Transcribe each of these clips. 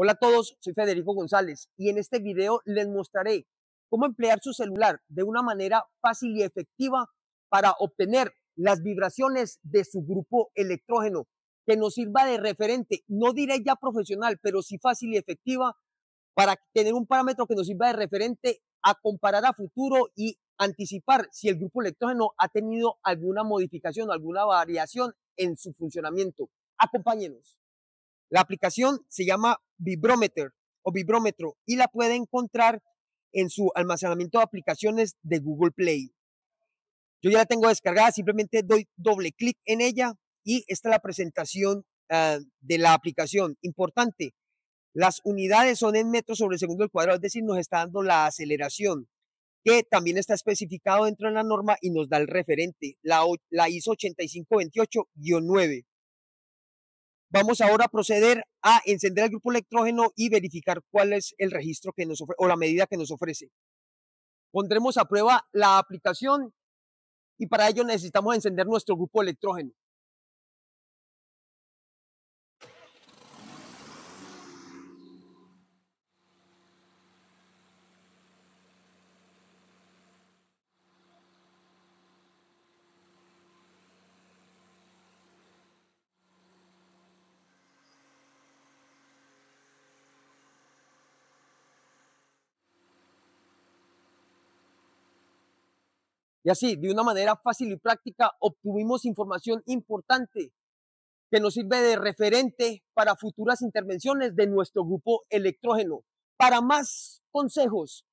Hola a todos, soy Federico González y en este video les mostraré cómo emplear su celular de una manera fácil y efectiva para obtener las vibraciones de su grupo electrógeno que nos sirva de referente, no diré ya profesional, pero sí fácil y efectiva para tener un parámetro que nos sirva de referente a comparar a futuro y anticipar si el grupo electrógeno ha tenido alguna modificación, alguna variación en su funcionamiento. Acompáñenos. La aplicación se llama vibrometer o vibrómetro y la puede encontrar en su almacenamiento de aplicaciones de Google Play. Yo ya la tengo descargada, simplemente doy doble clic en ella y está la presentación ah, de la aplicación. Importante, las unidades son en metros sobre segundo al cuadrado, es decir, nos está dando la aceleración, que también está especificado dentro de la norma y nos da el referente, la, la ISO 8528-9. Vamos ahora a proceder a encender el grupo electrógeno y verificar cuál es el registro que nos ofrece o la medida que nos ofrece. Pondremos a prueba la aplicación y para ello necesitamos encender nuestro grupo electrógeno. Y así, de una manera fácil y práctica, obtuvimos información importante que nos sirve de referente para futuras intervenciones de nuestro grupo electrógeno. Para más consejos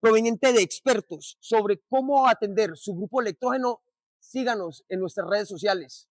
provenientes de expertos sobre cómo atender su grupo electrógeno, síganos en nuestras redes sociales.